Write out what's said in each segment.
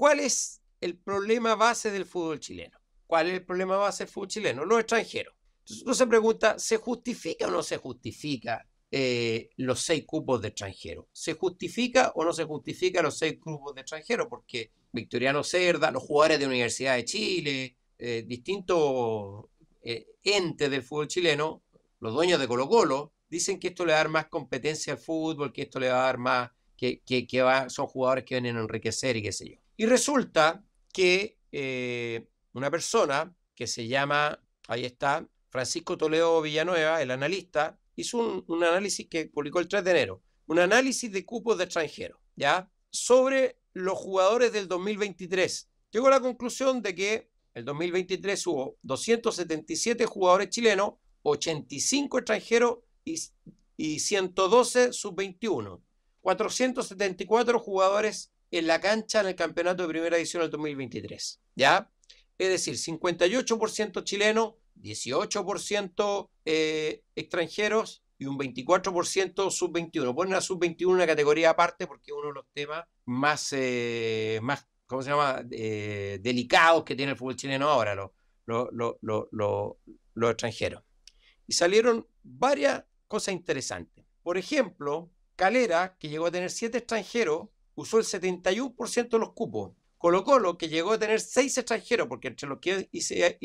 ¿Cuál es el problema base del fútbol chileno? ¿Cuál es el problema base del fútbol chileno? Los extranjeros. Entonces uno se pregunta, ¿se justifica o no se justifica eh, los seis cupos de extranjeros? ¿Se justifica o no se justifica los seis cupos de extranjeros? Porque Victoriano Cerda, los jugadores de Universidad de Chile, eh, distintos eh, entes del fútbol chileno, los dueños de Colo Colo, dicen que esto le va a dar más competencia al fútbol, que esto le va a dar más, que, que, que va, son jugadores que vienen a enriquecer y qué sé yo. Y resulta que eh, una persona que se llama, ahí está, Francisco Toledo Villanueva, el analista, hizo un, análisis que publicó el 3 de enero, un análisis de cupos de extranjeros, ¿ya? Sobre los jugadores del 2023. Llegó a la conclusión de que el 2023 hubo 277 jugadores chilenos, 85 extranjeros y, y 112 sub-21. 474 jugadores en la cancha en el campeonato de primera edición del 2023. ¿Ya? Es decir, 58% chilenos 18% extranjeros y un 24% sub-21. Ponen a sub-21 una categoría aparte porque es uno de los temas más, eh, más ¿cómo se llama?, eh, delicados que tiene el fútbol chileno ahora, los lo, extranjeros. Y salieron varias cosas interesantes. Por ejemplo, Calera, que llegó a tener siete extranjeros, usó el 71% de los cupos. Colo Colo, que llegó a tener seis extranjeros, porque entre los que y se,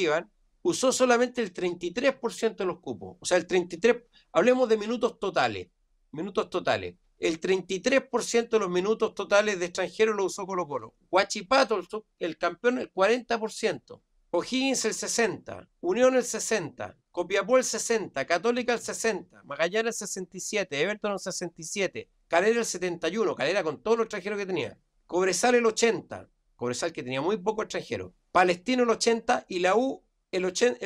iban, usó solamente el 33% de los cupos. O sea, el 33%, hablemos de minutos totales, minutos totales. El 33% de los minutos totales de extranjeros lo usó Colo Colo. Huachipato, el campeón, el 40%. O'Higgins el 60, Unión el 60, Copiapó el 60, Católica el 60, Magallanes el 67, Everton el 67, Calera el 71, Calera con todos los extranjeros que tenía. Cobresal el 80, Cobresal que tenía muy poco extranjero. Palestino el 80 y la U el, el 100%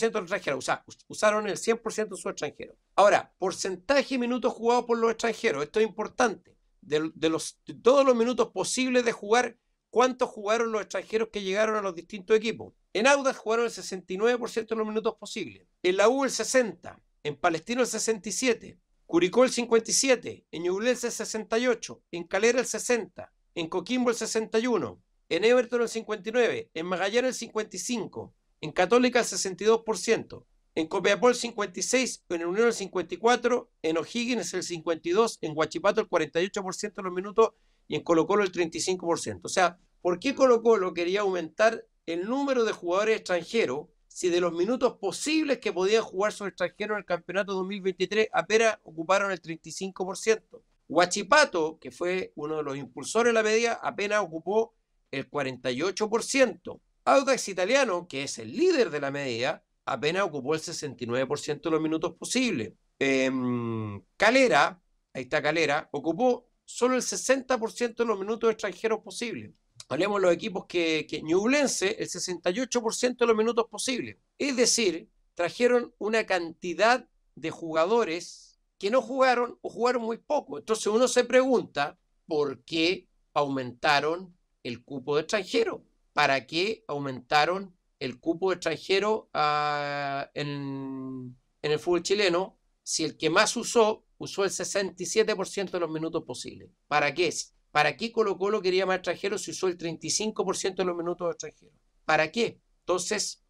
de los extranjeros. usaron el 100% de sus extranjeros. Ahora, porcentaje y minutos jugados por los extranjeros. Esto es importante. De, los, todos los minutos posibles de jugar, ¿cuántos jugaron los extranjeros que llegaron a los distintos equipos? En Audas jugaron el 69% de los minutos posibles. En la U el 60%. En Palestino el 67%. Curicó el 57, en Ñublense el 68, en Calera el 60, en Coquimbo el 61, en Everton el 59, en Magallanes el 55, en Católica el 62%, en Copiapó el 56, en Unión el 54, en O'Higgins el 52, en Huachipato el 48% en los minutos y en Colo Colo el 35%. O sea, ¿por qué Colo Colo quería aumentar el número de jugadores extranjeros si de los minutos posibles que podían jugar sus extranjeros en el campeonato 2023, apenas ocuparon el 35%. Huachipato, que fue uno de los impulsores de la medida, apenas ocupó el 48%. Audax Italiano, que es el líder de la medida, apenas ocupó el 69% de los minutos posibles. Em, Calera, ahí está Calera, ocupó solo el 60% de los minutos extranjeros posibles hablemos los equipos que, que el 68% de los minutos posibles. Es decir, trajeron una cantidad de jugadores que no jugaron o jugaron muy poco. Entonces uno se pregunta por qué aumentaron el cupo de extranjero. ¿Para qué aumentaron el cupo de extranjero ah, en, en el fútbol chileno si el que más usó usó el 67% de los minutos posibles? ¿Para qué? ¿Para qué Colo Colo quería más extranjeros si usó el 35% de los minutos extranjeros? ¿Para qué? Entonces,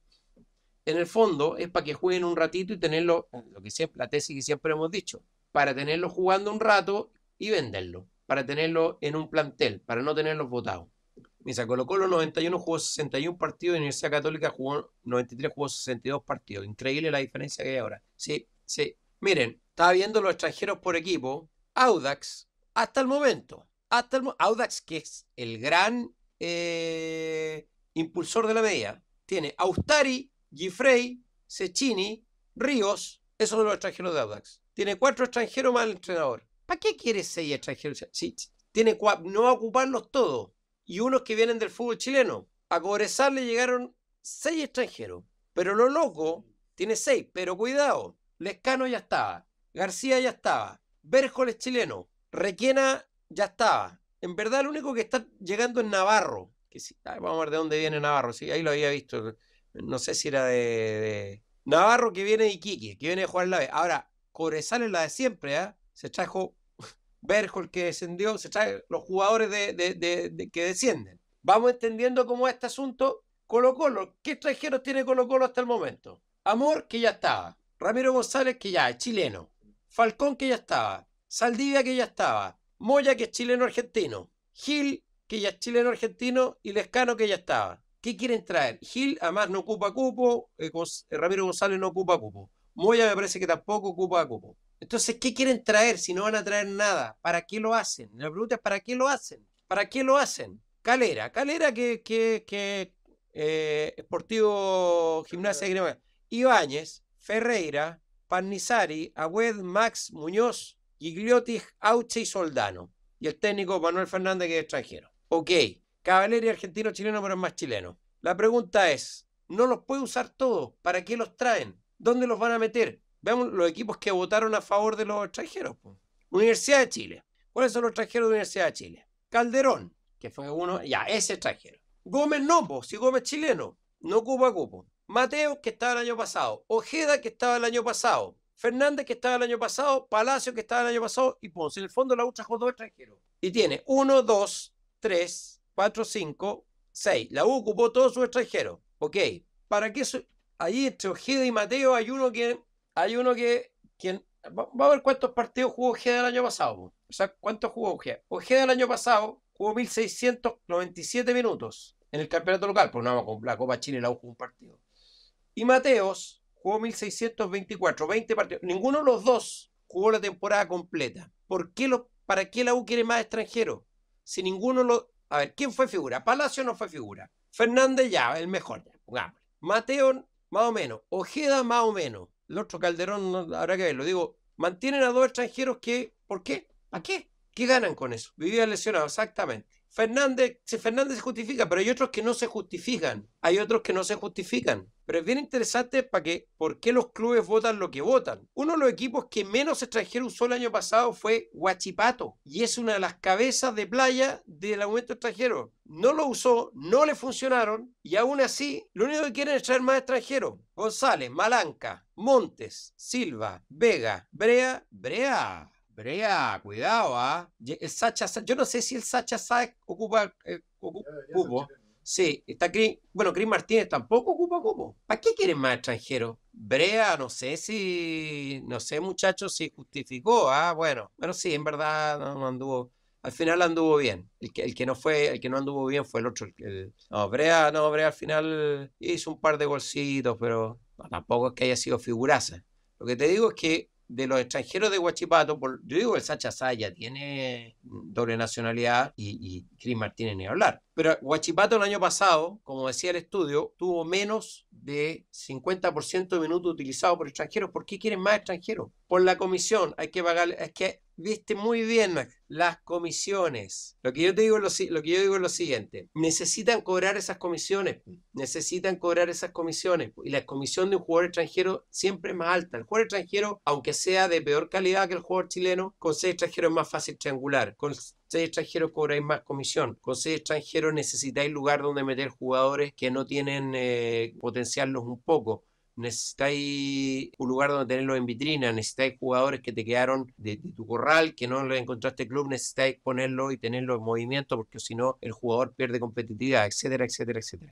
en el fondo es para que jueguen un ratito y tenerlo, lo que siempre, la tesis que siempre hemos dicho, para tenerlo jugando un rato y venderlo, para tenerlo en un plantel, para no tenerlos votados. Mira, Colo Colo 91 jugó 61 partidos, Universidad Católica jugó 93, jugó 62 partidos. Increíble la diferencia que hay ahora. Sí, sí. Miren, estaba viendo los extranjeros por equipo. Audax, hasta el momento, Audax, que es el gran eh, impulsor de la media, tiene Austari, Gifrey, Cecchini, Ríos, esos son los extranjeros de Audax. Tiene cuatro extranjeros más el entrenador. ¿Para qué quiere seis extranjeros? tiene no va a ocuparlos todos. Y unos que vienen del fútbol chileno. A Cobresal le llegaron seis extranjeros. Pero lo loco, tiene seis. Pero cuidado, Lescano ya estaba. García ya estaba. es chileno. Requena ya estaba. En verdad, lo único que está llegando es Navarro. Que vamos a ver de dónde viene Navarro. Sí, ahí lo había visto. No sé si era de, Navarro que viene de Iquique, que viene de jugar la Ahora, Cobresal es la de siempre, ¿ah? Se trajo Berjo que descendió, se trae los jugadores de, que descienden. Vamos entendiendo cómo es este asunto. Colo Colo, ¿qué extranjeros tiene Colo Colo hasta el momento? Amor, que ya estaba. Ramiro González, que ya es chileno. Falcón, que ya estaba. Saldivia, que ya estaba. Moya, que es chileno-argentino. Gil, que ya es chileno-argentino. Y Lescano, que ya estaba. ¿Qué quieren traer? Gil, además, no ocupa cupo. Eh, Ramiro González no ocupa cupo. Moya me parece que tampoco ocupa cupo. Entonces, ¿qué quieren traer si no van a traer nada? ¿Para qué lo hacen? La pregunta es ¿para qué lo hacen? ¿Para qué lo hacen? Calera, Calera que, que, que Esportivo eh, Gimnasia de Ibáñez, Ferreira, Panizari, Agüed, Max, Muñoz, Gigliotti, Auche y Soldano. Y el técnico Manuel Fernández, que es extranjero. Ok, Cavaleri argentino, chileno, pero es más chileno. La pregunta es, ¿no los puede usar todos? ¿Para qué los traen? ¿Dónde los van a meter? Veamos los equipos que votaron a favor de los extranjeros. Universidad de Chile. ¿Cuáles son los extranjeros de Universidad de Chile? Calderón, que fue uno, ya, ese extranjero. Gómez nombo si Gómez chileno, no cupo a cupo. Mateo, que estaba el año pasado. Ojeda, que estaba el año pasado. Fernández, que estaba el año pasado, Palacio, que estaba el año pasado, y Ponce. En el fondo la U trajo dos extranjeros. Y tiene 1, 2, 3, 4, 5, 6. La U ocupó todos sus extranjeros. Ok. ¿Para qué? eso Ahí entre Ojeda y Mateo hay uno que. Hay uno que. Va a ver cuántos partidos jugó Ojeda el año pasado. O sea, ¿cuántos jugó Ojeda? Ojeda el año pasado jugó 1.697 minutos en el campeonato local, porque no vamos con la Copa Chile la U jugó un partido. Y Mateos jugó 1624, 20 partidos. Ninguno de los dos jugó la temporada completa. ¿Por qué lo, ¿Para qué la U quiere más extranjeros? Si ninguno lo. A ver, ¿quién fue figura? Palacio no fue figura. Fernández ya, el mejor, ya, pongámosle. Mateo, más o menos. Ojeda, más o menos. El otro Calderón habrá que verlo. Digo, mantienen a dos extranjeros que. ¿Por qué? ¿A qué? ¿Qué ganan con eso? Vivía lesionado, exactamente. Fernández, si Fernández se justifica, pero hay otros que no se justifican. Hay otros que no se justifican pero es bien interesante para que por qué los clubes votan lo que votan. Uno de los equipos que menos extranjeros usó el año pasado fue Huachipato y es una de las cabezas de playa del aumento extranjero. No lo usó, no le funcionaron y aún así lo único que quieren es traer más extranjeros. González, Malanca, Montes, Silva, Vega, Brea, Brea. Brea, cuidado, ¿ah? El Sacha, yo no sé si el Sacha Sáez ocupa eh, Sí, está Chris, bueno, Chris Martínez tampoco ocupa cupo. ¿Para qué quieren más extranjeros? Brea, no sé si, no sé muchachos, si justificó. Ah, bueno, bueno, sí, en verdad no, anduvo al final anduvo bien. El que, no fue, el que no anduvo bien fue el otro. no, Brea, no, Brea al final hizo un par de golcitos, pero tampoco es que haya sido figuraza. Lo que te digo es que de los extranjeros de Huachipato, por, yo digo, el Sacha Saya tiene doble nacionalidad y, y Chris Martínez ni hablar. Pero Guachipato el año pasado, como decía el estudio, tuvo menos de 50% de minutos utilizado por extranjeros. ¿Por qué quieren más extranjeros? Por la comisión. Hay que pagar. Es que viste muy bien las comisiones. Lo que yo te digo lo que yo digo es lo siguiente. Necesitan cobrar esas comisiones. Necesitan cobrar esas comisiones. Y la comisión de un jugador extranjero siempre es más alta. El jugador extranjero, aunque sea de peor calidad que el jugador chileno, con seis extranjeros es más fácil triangular. Con Seis extranjeros cobráis más comisión. Con seis extranjeros necesitáis lugar donde meter jugadores que no tienen eh, potenciarlos un poco necesitáis un lugar donde tenerlos en vitrina, necesitáis jugadores que te quedaron de, tu corral, que no los encontraste club, necesitáis ponerlos y tenerlos en movimiento, porque si no, el jugador pierde competitividad, etcétera, etcétera, etcétera.